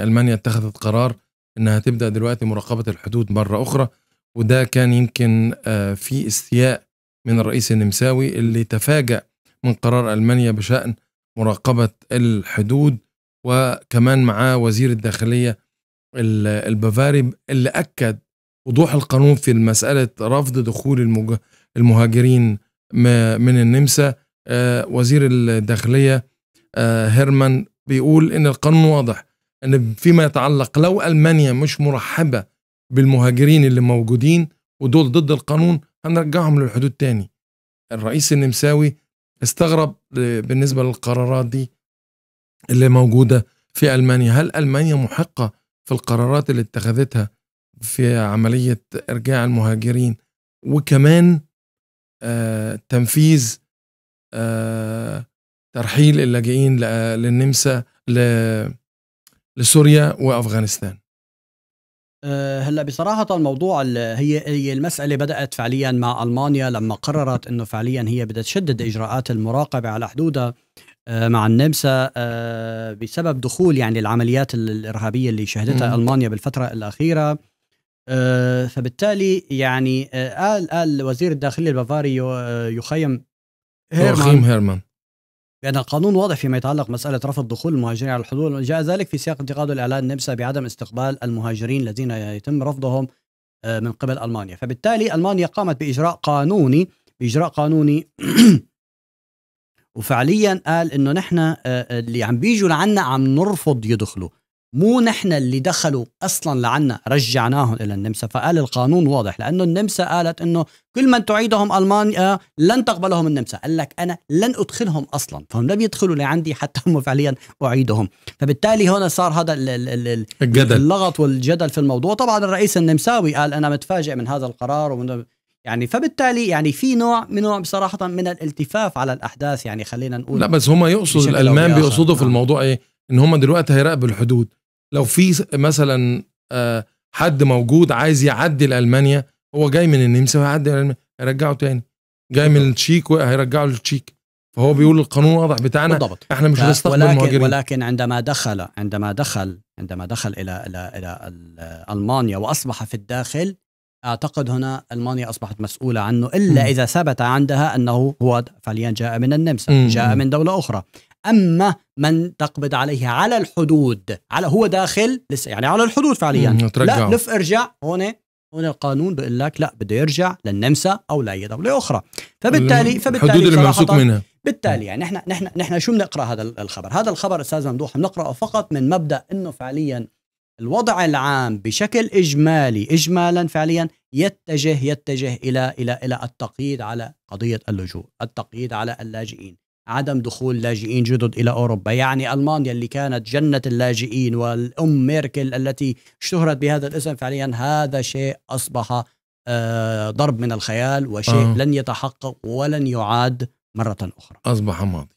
المانيا اتخذت قرار انها تبدا دلوقتي مراقبه الحدود مره اخرى وده كان يمكن آه، في استياء من الرئيس النمساوي اللي تفاجأ من قرار المانيا بشان مراقبه الحدود وكمان معاه وزير الداخليه البافاري اللي اكد وضوح القانون في مساله رفض دخول المهاجرين من النمسا آه، وزير الداخليه آه، هيرمان بيقول ان القانون واضح أن فيما يتعلق لو ألمانيا مش مرحبة بالمهاجرين اللي موجودين ودول ضد القانون هنرجعهم للحدود تاني الرئيس النمساوي استغرب بالنسبة للقرارات دي اللي موجودة في ألمانيا هل ألمانيا محقة في القرارات اللي اتخذتها في عملية إرجاع المهاجرين وكمان آه تنفيذ آه ترحيل اللاجئين للنمسا لسوريا وافغانستان أه، هلا بصراحة الموضوع هي هي المسألة بدأت فعليا مع ألمانيا لما قررت انه فعليا هي بدها تشدد اجراءات المراقبة على حدودها أه، مع النمسا أه، بسبب دخول يعني العمليات الإرهابية اللي شهدتها ألمانيا بالفترة الأخيرة فبالتالي يعني قال قال وزير الداخلية البافاري يخيم هيرمان, هيرمان بأن القانون واضح فيما يتعلق مسألة رفض دخول المهاجرين على الحدود جاء ذلك في سياق انتقاد الإعلان النمسا بعدم استقبال المهاجرين الذين يتم رفضهم آه، من قبل ألمانيا فبالتالي ألمانيا قامت بإجراء قانوني بإجراء قانوني وفعليا قال انه نحن آه، آه، اللي عم بيجوا لعنا عم نرفض يدخلوا مو نحن اللي دخلوا اصلا لعنا رجعناهم الى النمسا فقال القانون واضح لانه النمسا قالت انه كل من تعيدهم المانيا لن تقبلهم النمسا قال لك انا لن ادخلهم اصلا فهم لم يدخلوا لعندي حتى هم فعليا اعيدهم فبالتالي هنا صار هذا الجدل. اللغط والجدل في الموضوع طبعا الرئيس النمساوي قال انا متفاجئ من هذا القرار ومن يعني فبالتالي يعني في نوع من نوع بصراحه من الالتفاف على الاحداث يعني خلينا نقول لا بس هم يقصدوا الالمان بيقصدوا في نعم. الموضوع ايه ان هم دلوقتي هيراقبوا الحدود لو في مثلا آه، حد موجود عايز يعدي لالمانيا هو جاي من النمسا وهيعدي المانيا هيرجعه تاني جاي من التشيك هيرجعه للتشيك فهو بيقول القانون واضح بتاعنا بالضبط. احنا مش هنستقبل المهاجرين ولكن عندما دخل عندما دخل عندما دخل الى الى الى, إلى المانيا واصبح في الداخل اعتقد هنا المانيا اصبحت مسؤوله عنه الا م. اذا ثبت عندها انه هو فعليا جاء من النمسا م. جاء من دوله اخرى اما من تقبض عليه على الحدود على هو داخل لسه يعني على الحدود فعليا لا لف ارجع هون هون القانون بيقول لك لا بده يرجع للنمسا او لاي دوله اخرى فبالتالي فبالتالي الحدود اللي منها بالتالي يعني نحن نحن نحن شو بنقرا هذا الخبر؟ هذا الخبر استاذ ممدوح بنقراه فقط من مبدا انه فعليا الوضع العام بشكل اجمالي اجمالا فعليا يتجه يتجه الى الى الى التقييد على قضيه اللجوء، التقييد على اللاجئين، عدم دخول لاجئين جدد الى اوروبا، يعني المانيا اللي كانت جنه اللاجئين والام ميركل التي اشتهرت بهذا الاسم فعليا هذا شيء اصبح آه، ضرب من الخيال وشيء آه. لن يتحقق ولن يعاد مره اخرى. اصبح ماضي.